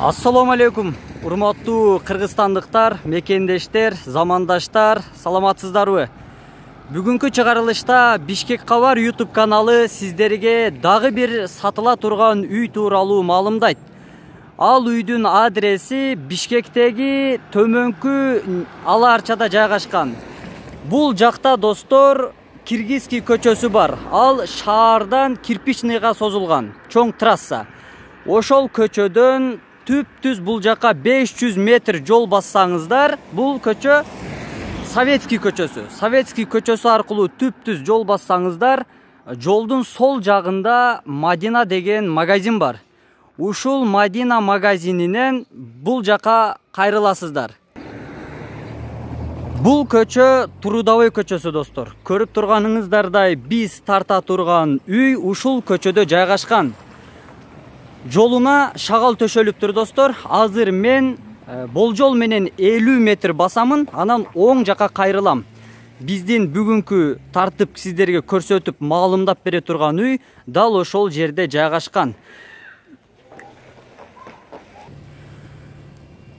Ассаламу алейкум урматтуу кыргызстандыктар мекендештер замандаштар саламатсыздарбы бүгүнкү чыгарылышта бишкек кабар ютуб каналы сиздерге дагы бир сатыла турган үй тууралуу маалымдайт ал үйдүн адреси бишкектеги төмөнкү ала арчада жайгашкан бул жакта достор киргизский көчөсү бар ал шаардан кирпичныйга созулган чоң трасса ошол көчөдөн түп түз бұл жаққа 500 метр жол бассаңыздар бұл көчө советский көчөсү советский көчөсү аркылуу түп түз жол бассаңыздар жолдун сол жағында мадина деген магазин бар ушул мадина магазининен бул жака кайрыласыздар бул көчө трудовой көчөсү достор көрүп турганыңыздардай биз тарта турган үй ушул көчөдө жайгашкан жолуна шагал төшөлүптүр достор азыр мен э, болжол менен элүү метр басамын анан оң жака кайрылам биздин бүгүнкү тартып сиздерге көрсөтүп маалымдап бере турган үй дал ошол жерде жайгашкан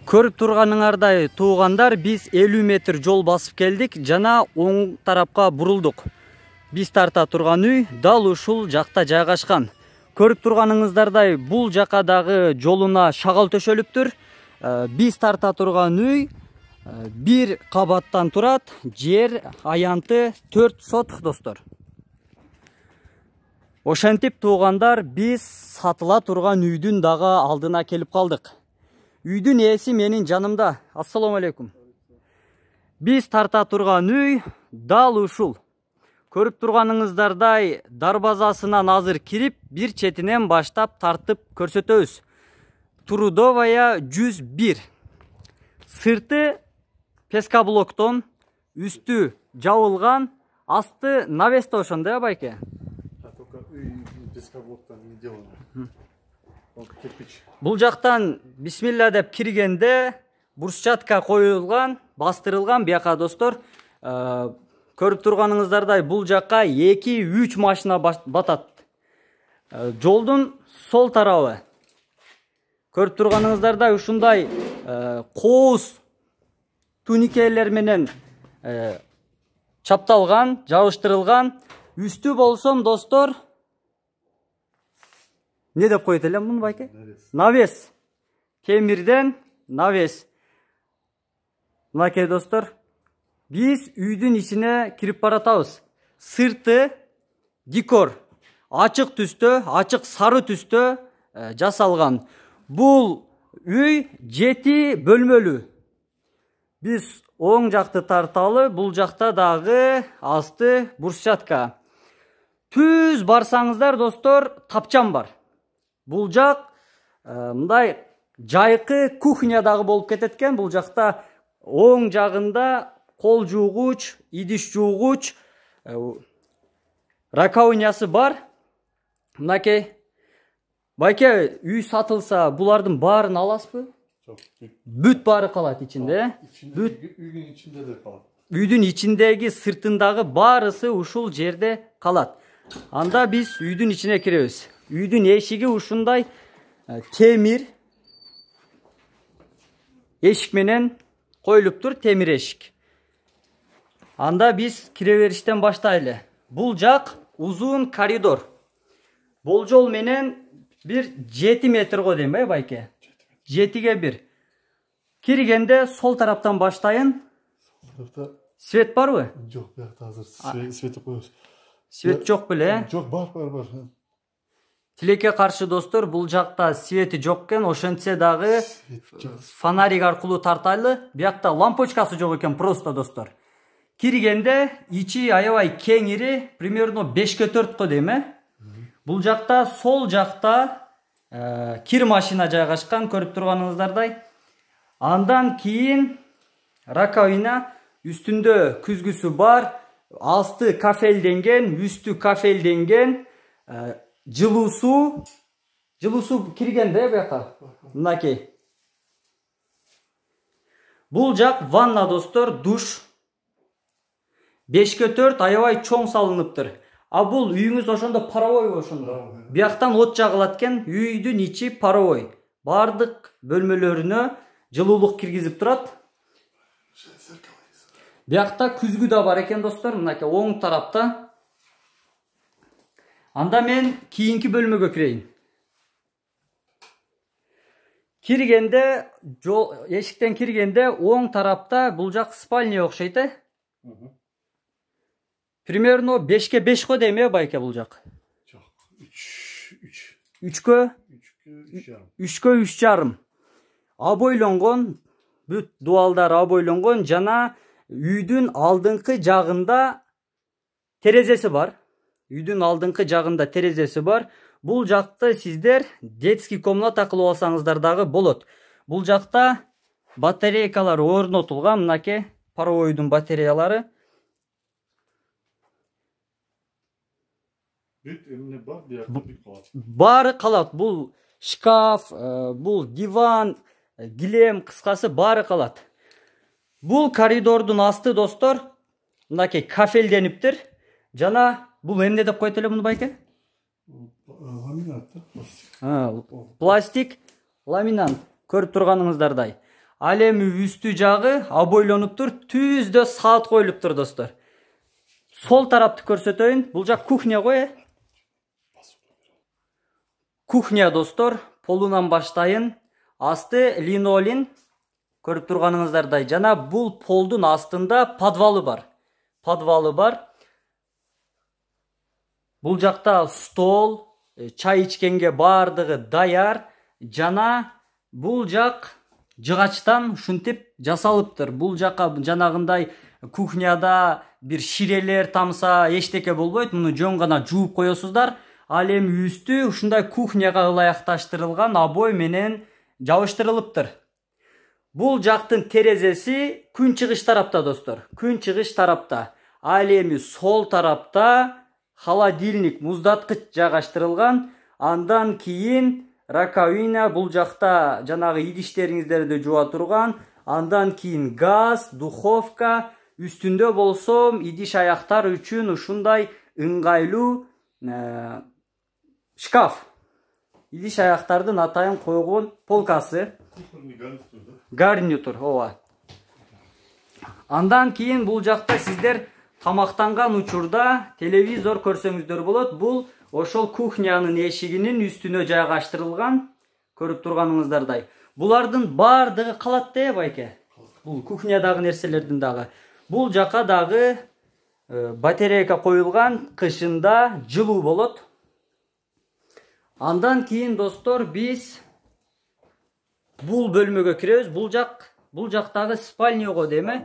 көрүп турганыңардай туугандар биз элүү метр жол басып келдик жана оң тарапка бурулдук биз тарта турган үй дал ушул жакта жайгашкан көріп тұрғаныңыздардай бұл жақадағы жолына шағал шагал төшөлүптүр ә, биз тарта тұрған үй ә, бір қабаттан тұрат, жер аянты төрт сотых достор ошентип туғандар, біз сатыла тұрған үйдің дагы алдына келіп қалдық. Үйдің есі менің жанымда ассалому алейкум Біз тарта тұрған үй дал ұшыл көріп тұрғаныңыздардай дарбазасынан азыр кирип бір четинен баштап тартып көрсөтөбүз трудовая 101 сырты блоктон үсті жабылган асты навеста ошондой байке? только пескоблоктан не кирпич бул жактан бисмилла деп киргенде брусчатка коюлган бастырылган бияка достор э, көріп тұрғаныңыздардай бұл жаққа 2-3 машина батат ә, жолдың сол тарабы көріп тұрғаныңыздардай ұшындай ә, қоуыз туникелерменен ә, чапталған жауыштырылған үсті болсам достор не деп коет әлем муну байке навес Кемірден навес мынакей достор биз үйдүн ичине кирип баратабыз сырты декор ачык түстө ачык сары түстө э, жасалган бул үй жети бөлмөлүү биз оң жакты тарталы бул жакта дагы асты бурчатка. түз барсаңыздар достор тапчан бар бул жак э, мындай жайкы кухня дагы болуп кетет экен бул жакта оң жагында қол жуғыч идиш жуғыш э, раковинасы бар мынакей байке үй сатылса бұлардың барын аласызбы жоқ бүт бары қалады ішінде э? бүт үйдің ішінде де қалады үйдің ішіндегі сыртындағы барысы ушул жерде қалады анда біз үйдің ішіне кіреміз үйдің есігі ушундай э, темир эшик менен тұр темир эшик анда біз кире бериштен баштайлы бул жак узун коридор Бұл жол менен бир жети метр го дейм э байке жетиге бир Кіргенде сол тараптан баштайын свет барбы Жоқ, биякта азыр свет коебуз свет жоқ беле э жок бар бар бар тилекке каршы достор бул жакта свети жок экен ошентсе дагы фонарик аркылуу тартайлы биякта лампочкасы жоқ экен просто достор киргенде ичи аябай кеңири примерно бешке төрткө дейм бул жакта сол жакта э, кир машина жайгашкан көрүп турганыңыздардай андан кийин раковина үстүндө күзгүсү бар асты кафелденген үстү кафелденген э, жылуусу жылуусу кирген да бияка мынакей бул жак ванна достор душ бешке төрт аябай чоң салыныптыр а бул үйүңүз ошондо паровой ошондо бияктан от жагылат экен үйдүн ичи паровой баардык бөлмөлөрүнө жылуулук киргизип турат биякта күзгү да бар экен достор мынакей оң тарапта анда мен кийинки бөлмөгө кирейин киргенде эшиктен киргенде оң тарапта бул жак спальня окшойт э Примерно 5-ке 5 қо деме байке бұл жақ? Жоқ, 3. 3-ке? 3-ке 3 жарым. 3-ке бүт дуалдар абойлонған, жана үйдің алдыңқы жағында терезесі бар. Үйдің алдыңқы жағында терезесі бар. Бұл жақты сіздер детский комнат ақылы олсаңыздардағы болот. Бұл жақта батарейкалар орнотылған, мұнаке паровойдың батареялары. бүт эмне бар шкаф бұл диван килем қысқасы бары калат Бұл коридордың асты достор мынакей кафелдениптир жана бұл эмне деп коет эле муну байке пластик ламинант көрүп турганыңыздардай ал эми үстү жагы обойлонуптур түздө саат коюлуптур достор сол тарапты көрсөтөйүн бул жак кухня го э кухня достор полунан баштайын асты линолин көріп тұрғаныңыздардай жана бұл полдың астында подвалы бар подвалы бар бұл жақта стол э, чай ичкенге бардығы даяр жана бұл жақ жығачтан ушинтип жасалыптыр бұл жаққа жанагындай кухняда бир ширелер тамса эчтеке болбойт муну жөн гана жууп коесуздар ал эми үстү ушундай кухняга ылайыкташтырылган обой менен жабыштырылыптыр бул жактын терезеси күн чыгыш тарапта достор күн чыгыш тарапта ал эми сол тарапта холодильник муздаткыч жайгаштырылган андан кийин раковина бул жакта жанагы идиштериңиздерди жууа турган андан кийин газ духовка үстүндө болсо идиш аяктар үчүн ушундай ыңгайлуу э, шкаф идиш аяктардын атайын койгон полкасы гарнитур ооба андан кийин бул жакта сиздер тамактанган учурда телевизор көрсөңүздөр болот бул ошол кухнянын эшигинин үстүнө жайгаштырылган көрүп турганыңыздардай булардын баардыгы калат э байке бул кухнядагы нерселердин дагы бул жака дагы э, батарейка коюлган кышында жылуу болот андан кейін достор біз бұл бөлмеге кіреуіз. Бұл жақ, бұл жақтағы спальня ғой, деме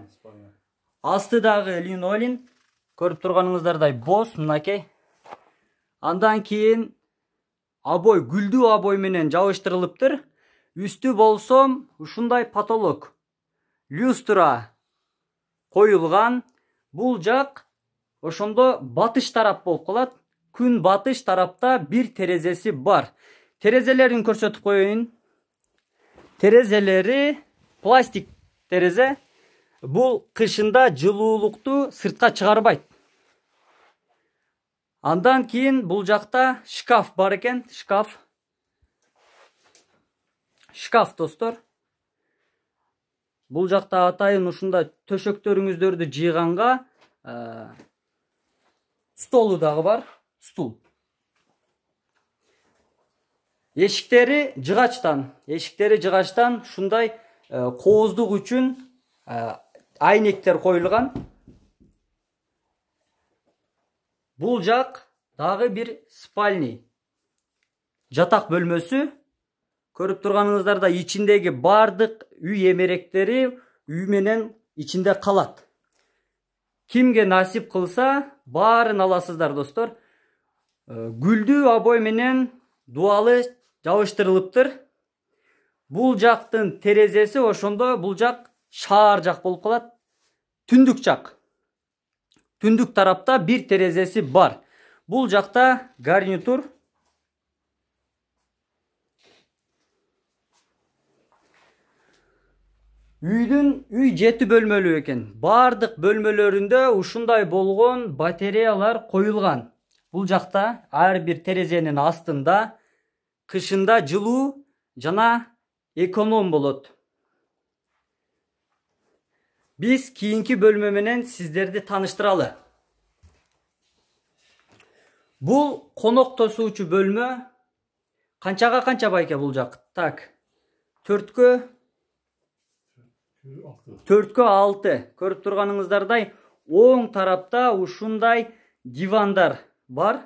асты дагы линолин көрүп турганыңыздардай бос мынакей андан кейін, обой гүлдүү обой менен тұр. Үсті болсом, ушундай патолог, люстра қойылған. Бұл жақ ошондо батыш тарап болуп калат күн батыш тарапта бир терезеси бар терезелерин көрсөтүп коеюн терезелери пластик терезе бул кышында жылуулукту сыртка чыгарбайт андан кийин бул жакта шкаф бар экен шкаф шкаф достор бул жакта атайын ушундай төшөктөрүңүздөрдү жыйганга столу дагы бар стул эшиктери жыгачтан эшиктери жыгачтан ушундай кооздук үчүн айнектер коюлган бул жак дагы бир спальный жатак бөлмөсү көрүп турганыңыздардай ичиндеги баардык үй эмеректери үй менен ичинде калат кимге насип кылса баарын аласыздар достор гүлдүү обой менен дубалы жабыштырылыптыр бул жактын терезеси ошондо бул жак шаар жак болуп калат түндүк жак түндүк тарапта бир терезеси бар бул жакта гарнитур үйдүн үй жети бөлмөлүү экен баардык бөлмөлөрүндө ушундай болгон батареялар коюлган жакта ар бир терезенин астында қышында жылу жана эконом болот биз кийинки бөлмө менен сиздерди тааныштыралы бул тосуучу бөлмө канчага канча байке бул жак так төрткө төрткө алты көрүп турганыңыздардай оң тарапта ушундай дивандар бар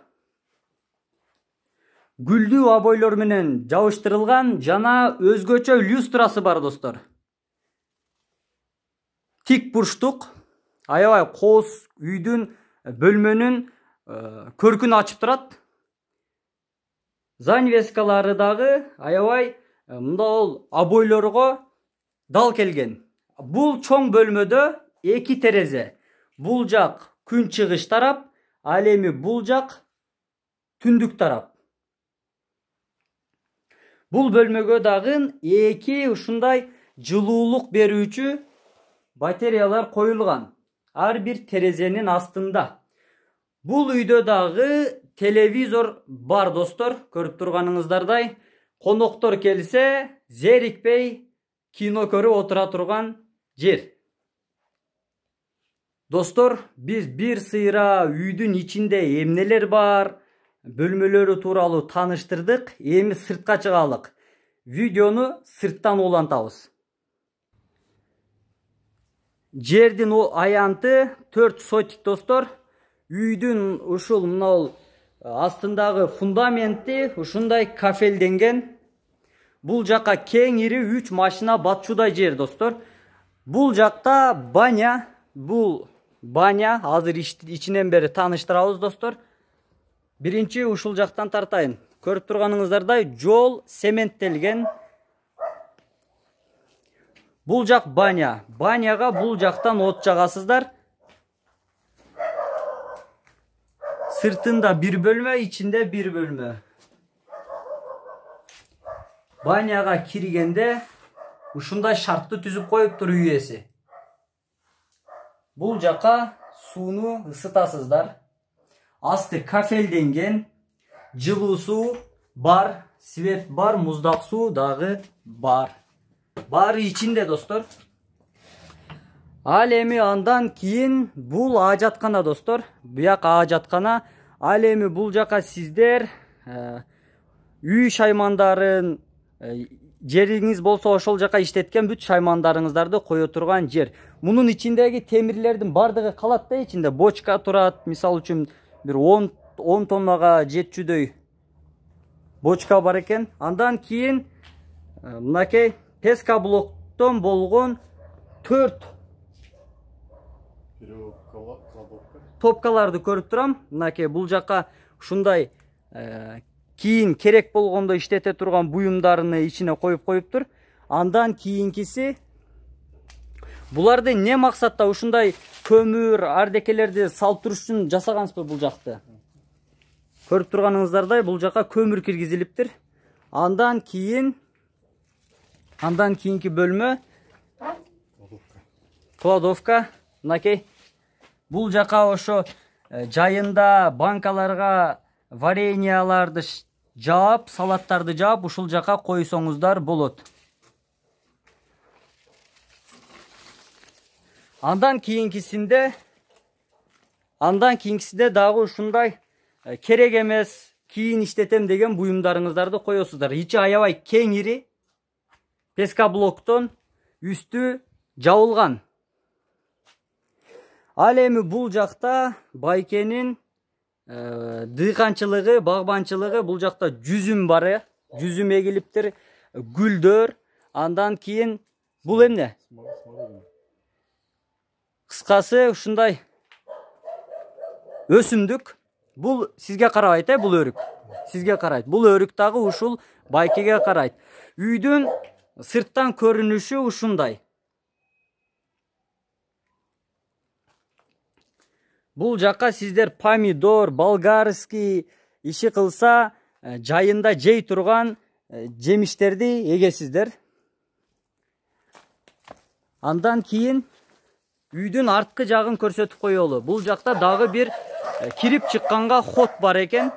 гүлдүү обойлор менен жабыштырылган жана өзгөчө люстрасы бар достор тик бурчтук аябай кооз үйдүн бөлмөнүн э, көркүн ачып турат занавескалары дагы аябай э, ол обойлорго дал келген бул чоң бөлмөдө эки терезе бул жақ күн чыгыш тарап ал эми бул жак түндүк тарап бул бөлмөгө дагы эки ушундай жылуулук берүүчү батареялар коюлган ар бир терезенин астында бул үйдө дагы телевизор бар достор көрүп турганыңыздардай коноктор келсе зерикпей кино көрүп отура турган жер достор біз бір сыйра үйдің ичинде емнелер бар Бөлмелері туралы тааныштырдык эми сыртқа шығалық. видеону сырттан улантабыз ол аянты төрт сотик достор Үйдің ұшыл мұнал астындағы фундаментті ушундай кафелденген бұл жаққа кең ері 3 машина батчудай жер достор Бұл жақта баня бул баня азыр ичинен бери тааныштырабыз достор биринчи ушул жактан тартайын көрүп турганыңыздардай жол сементтелген бул жак баня баняга бул жактан от жагасыздар сыртында бир бөлмө ичинде бир бөлмө баняга киргенде ушундай шартты түзүп коюптур үй ээси бұл жаққа суны ысытасыздар асты кафелденген жылу су бар свет бар мұздақ су дағы бар Бар ичинде достор ал эми андан кейін бұл ажаткана достор бұяқ ажаткана ал эми бұл жака сіздер. үй шаймандарын жериңиз болсо ошол жака иштеткен бүт шаймандарыңыздарды кое турган жер мунун ичиндеги темирлердин баардыгы калат да ичинде бочка турат мисалы үчүн бир он он тоннага жетчүдөй бочка бар экен андан кийин э, мынакей песка блоктон болгон төрт топкаларды көрүп турам мынакей бул жака ушундай э, кийин керек болгондо иштете турган буюмдарыны қойып коюп коюптур андан кийинкиси буларды эмне максатта ушундай көмүр ардекелерди салып туруш үчүн жасагансызбы бул жакты көрүп турганыңыздардай бул жака көмүр киргизилиптир андан кийин андан кийинки бөлмө кладовка мынакей бул жака ошо э, жайында банкаларга Вареньяларды жаап салаттарды жаап ушул жака койсоңуздар болот андан кийинкисинде андан кийинкисинде дагы ушундай э, керек эмес кийин иштетем деген буюмдарыңыздарды коесуздар ичи аябай кеңири блоктон үстү жабылган ал эми бул жакта байкенин Э, дыйканчылыгы багбанчылыгы бул жакта жүзүм бар э жүзүм эгилиптир гүлдөр андан кийин бул эмне кыскасы ушундай өсүмдүк бул сизге карабайт э бул өрүк сизге карайт бул өрүк дагы ушул байкеге карайт үйдүн сырттан көрүнүшү ушундай бұл жаққа сіздер помидор болгарский іші қылса э, жайында жей тұрған э, жемиштерди егесіздер андан кейін үйдің артқы жағын көрсетіп коелу бұл жақта дағы бір э, кирип чыкканга ход бар екен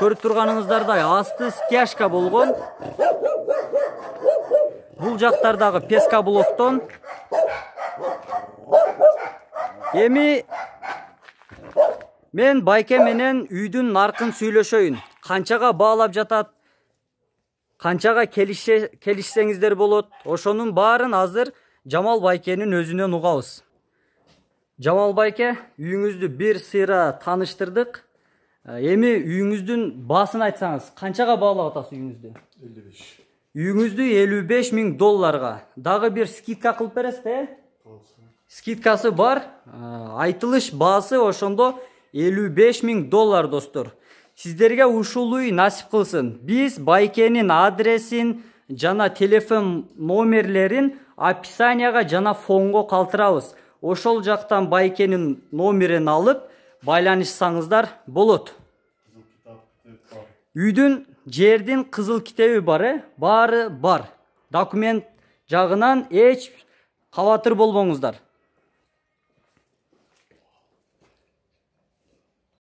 көрүп тұрғаныңыздардай асты стяжка болған бұл жақтардағы дагы пескоблоктон эми мен байке менен үйдүн наркын сүйлөшөйүн канчага баалап жатат канчага келишсеңиздер болот ошонун баарын азыр жамал байкенин өзүнөн угабыз жамал байке үйүңүздү бир сыйра тааныштырдык эми үйүңүздүн баасын айтсаңыз канчага баалап атасыз үйүңүздү элүү беш үйүңүздү элүү беш миң долларга дагы бир скидка кылып бересиз да э скидкасы бар айтылыш баасы ошондо 55 миң доллар достор Сіздерге ушул үй насип қылсын Біз байкенин адресін жана телефон номерлерін описанияга жана фонго калтырабыз ошол жақтан байкенің номерін алып байланышсаңыздар болот үйдүн жердин қызыл китеби бар бары. Э? баары бар документ жағынан эч қаватыр болбоңуздар